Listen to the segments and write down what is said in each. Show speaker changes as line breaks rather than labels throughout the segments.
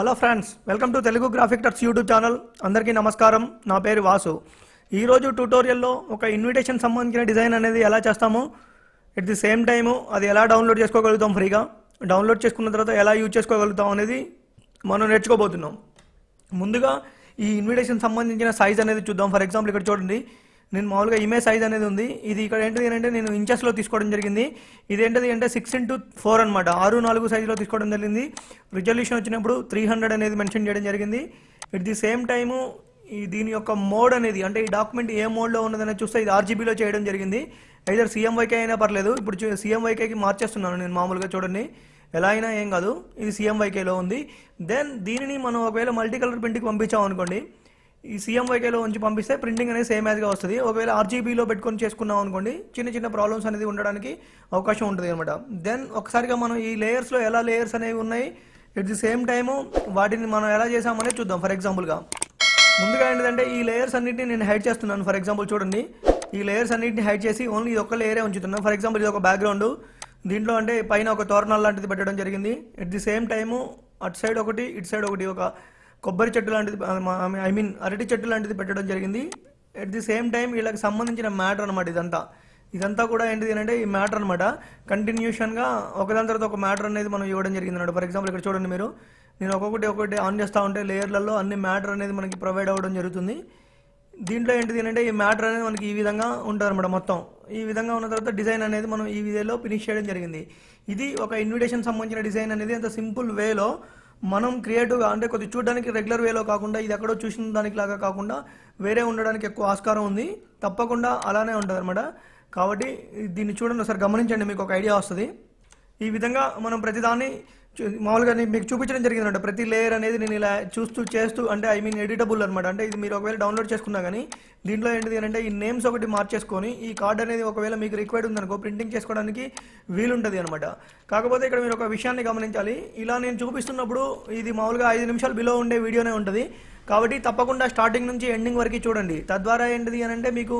hello friends welcome to Telugu graphic టర్స్ YouTube channel అందరికీ నమస్కారం నా పేరు వాసు ఈరోజు ట్యూటోరియల్లో ఒక ఇన్విటేషన్ సంబంధించిన డిజైన్ అనేది ఎలా చేస్తాము ఎట్ ది సేమ్ టైము అది ఎలా డౌన్లోడ్ చేసుకోగలుగుతాం ఫ్రీగా డౌన్లోడ్ చేసుకున్న తర్వాత ఎలా యూజ్ చేసుకోగలుగుతాం అనేది మనం నేర్చుకోబోతున్నాం ముందుగా ఈ ఇన్విటేషన్ సంబంధించిన సైజ్ అనేది చూద్దాం ఫర్ ఎగ్జాంపుల్ ఇక్కడ చూడండి నేను మామూలుగా ఇమేజ్ సైజ్ అనేది ఉంది ఇది ఇక్కడ ఏంటిది అంటే నేను ఇంచెస్లో తీసుకోవడం జరిగింది ఇదేంటిది అంటే సిక్స్ ఇంటూ ఫోర్ అనమాట ఆరు నాలుగు సైజులో తీసుకోవడం జరిగింది రిజల్యూషన్ వచ్చినప్పుడు త్రీ హండ్రెడ్ అనేది మెన్షన్ చేయడం జరిగింది ఎట్ ది సేమ్ టైము ఈ దీని యొక్క మోడ్ అనేది అంటే ఈ డాక్యుమెంట్ ఏ మోడ్లో ఉన్నదని చూస్తే ఇది ఆర్జీబీలో చేయడం జరిగింది అయితే సీఎంవైకే అయినా పర్లేదు ఇప్పుడు సీఎంవైకేకి మార్చేస్తున్నాను నేను మామూలుగా చూడండి ఎలా అయినా ఏం కాదు ఇది సీఎంవైకేలో ఉంది దెన్ దీనిని మనం ఒకవేళ మల్టీ కలర్ ప్రింట్కి పంపించాం అనుకోండి ఈ సీఎంవైకేలో ఉంచి పంపిస్తే ప్రింటింగ్ అనేది సేమ్ యాజ్గా వస్తుంది ఒకవేళ ఆర్జీబీలో పెట్టుకొని చేసుకున్నాం అనుకోండి చిన్న చిన్న ప్రాబ్లమ్స్ అనేది ఉండడానికి అవకాశం ఉంటుంది అనమాట దెన్ ఒకసారిగా మనం ఈ లేయర్స్లో ఎలా లేయర్స్ అనేవి ఉన్నాయి ఎట్ ది సేమ్ టైము వాటిని మనం ఎలా చేసామనేది చూద్దాం ఫర్ ఎగ్జాంపుల్గా ముందుగా ఏంటంటే ఈ లేయర్స్ అన్నింటిని నేను హైడ్ చేస్తున్నాను ఫర్ ఎగ్జాంపుల్ చూడండి ఈ లేయర్స్ అన్నింటిని హైడ్ చేసి ఓన్లీ ఇది ఒక్క లేయరే ఉంచుతున్నాను ఫర్ ఎగ్జాంపుల్ ఇది ఒక బ్యాక్గ్రౌండ్ దీంట్లో అంటే పైన ఒక తోరణాలు లాంటిది పెట్టడం జరిగింది ఎట్ ది సేమ్ టైము అటు సైడ్ ఒకటి ఇటు సైడ్ ఒకటి ఒక కొబ్బరి చెట్టు లాంటిది ఐ మీన్ అరటి చెట్టు లాంటిది పెట్టడం జరిగింది అట్ ది సేమ్ టైం వీళ్ళకి సంబంధించిన మ్యాటర్ అనమాట ఇదంతా ఇదంతా కూడా ఏంటిది అంటే ఈ మ్యాటర్ అనమాట కంటిన్యూషన్గా ఒకదాని తర్వాత ఒక మ్యాటర్ అనేది మనం ఇవ్వడం జరిగింది అనమాట ఫర్ ఎగ్జాంపుల్ ఇక్కడ చూడండి మీరు నేను ఒక్కొక్కటి ఒక్కొక్కటి ఆన్ చేస్తూ ఉంటే లేయర్లలో అన్ని మ్యాటర్ అనేది మనకి ప్రొవైడ్ అవ్వడం జరుగుతుంది దీంట్లో ఏంటిది అంటే ఈ మ్యాటర్ అనేది మనకి ఈ విధంగా ఉంటుంది అనమాట మొత్తం ఈ విధంగా ఉన్న తర్వాత డిజైన్ అనేది మనం ఈ విధంగా ఫినిష్ చేయడం జరిగింది ఇది ఒక ఇన్విటేషన్ సంబంధించిన డిజైన్ అనేది అంత సింపుల్ వేలో మనం క్రియేటివ్గా అంటే కొద్ది చూడడానికి రెగ్యులర్ వేలో కాకుండా ఇది ఎక్కడో చూసిన దానికిలాగా కాకుండా వేరే ఉండడానికి ఎక్కువ ఆస్కారం ఉంది తప్పకుండా అలానే ఉంటుంది అనమాట కాబట్టి దీన్ని చూడండి ఒకసారి గమనించండి మీకు ఒక ఐడియా వస్తుంది ఈ విధంగా మనం ప్రతిదాన్ని మామూలుగా నేను మీకు చూపించడం జరిగిందండి ప్రతి లేయర్ అనేది నేను ఇలా చూస్తూ చేస్తూ అంటే ఐ మీన్ ఎడిటబుల్ అనమాట అంటే ఇది మీరు ఒకవేళ డౌన్లోడ్ చేసుకున్నా కానీ దీంట్లో ఏంటిది అంటే ఈ నేమ్స్ ఒకటి మార్చేసుకొని ఈ కార్డ్ అనేది ఒకవేళ మీకు రిక్వైర్డ్ ఉందనుకో ప్రింటింగ్ చేసుకోవడానికి వీలుంటుంది అనమాట కాకపోతే ఇక్కడ మీరు ఒక విషయాన్ని గమనించాలి ఇలా నేను చూపిస్తున్నప్పుడు ఇది మామూలుగా ఐదు నిమిషాలు బిలో ఉండే వీడియోనే ఉంటుంది కాబట్టి తప్పకుండా స్టార్టింగ్ నుంచి ఎండింగ్ వరకు చూడండి తద్వారా ఏంటిది అని అంటే మీకు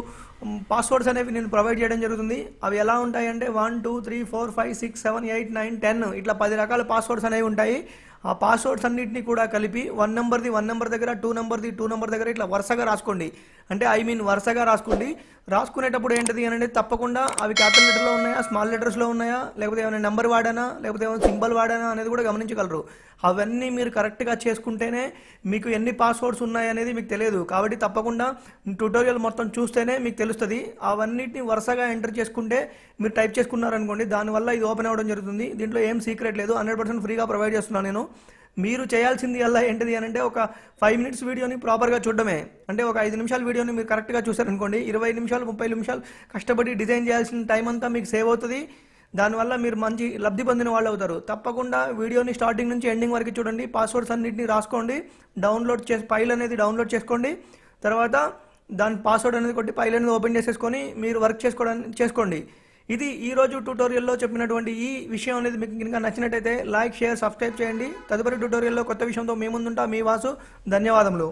పాస్వర్డ్స్ అనేవి నేను ప్రొవైడ్ చేయడం జరుగుతుంది అవి ఎలా ఉంటాయంటే one two three four five six seven eight nine ten ఇట్లా పది రకాల పాస్వర్డ్స్ అనేవి ఉంటాయి ఆ పాస్వర్డ్స్ అన్నింటినీ కూడా కలిపి వన్ నెంబర్ది వన్ నెంబర్ దగ్గర టూ నెంబర్ది టూ నెంబర్ దగ్గర ఇట్లా వరుసగా రాసుకోండి అంటే ఐ మీన్ వరుసగా రాసుకోండి రాసుకునేటప్పుడు ఏంటిది అని తప్పకుండా అవి క్యాపిటల్ లెటర్లో ఉన్నాయా స్మాల్ లెటర్స్లో ఉన్నాయా లేకపోతే ఏమైనా నెంబర్ వాడానా లేకపోతే ఏమైనా సింబల్ వాడానా అనేది కూడా గమనించగలరు అవన్నీ మీరు కరెక్ట్గా చేసుకుంటేనే మీకు ఎన్ని పాస్వర్డ్స్ ఉన్నాయనేది మీకు తెలియదు కాబట్టి తప్పకుండా ట్యూటోరియల్ మొత్తం చూస్తేనే మీకు తెలుస్తుంది అవన్నిటిని వరుసగా ఎంటర్ చేసుకుంటే మీరు టైప్ చేసుకున్నారనుకోండి దానివల్ల ఇది ఓపెన్ అవ్వడం జరుగుతుంది దీంట్లో ఏం సీక్రెట్ లేదు హండ్రెడ్ పర్సెంట్ ఫ్రీగా ప్రొవైడ్ చేస్తున్నాను నేను మీరు చేయాల్సింది అలా ఏంటిది అని అంటే ఒక ఫైవ్ మినిట్స్ వీడియోని ప్రాపర్గా చూడడమే అంటే ఒక ఐదు నిమిషాల వీడియోని మీరు కరెక్ట్గా చూసారనుకోండి ఇరవై నిమిషాలు ముప్పై నిమిషాలు కష్టపడి డిజైన్ చేయాల్సిన టైం అంతా మీకు సేవ్ అవుతుంది దానివల్ల మీరు మంచి లబ్ధి పొందిన వాళ్ళు అవుతారు తప్పకుండా వీడియోని స్టార్టింగ్ నుంచి ఎండింగ్ వరకు చూడండి పాస్వర్డ్స్ అన్నింటినీ రాసుకోండి డౌన్లోడ్ చేసి ఫైల్ అనేది డౌన్లోడ్ చేసుకోండి తర్వాత దాని పాస్వర్డ్ అనేది కొట్టి ఫైల్ అనేది ఓపెన్ చేసేసుకొని మీరు వర్క్ చేసుకోవడానికి చేసుకోండి ఇది ఈరోజు ట్యూటోరియల్లో చెప్పినటువంటి ఈ విషయం అనేది మీకు కనుక నచ్చినట్టయితే లైక్ షేర్ సబ్స్క్రైబ్ చేయండి తదుపరి ట్యూటోరియల్లో కొత్త విషయంతో మీ ముందుంటా మీ వాసు ధన్యవాదములు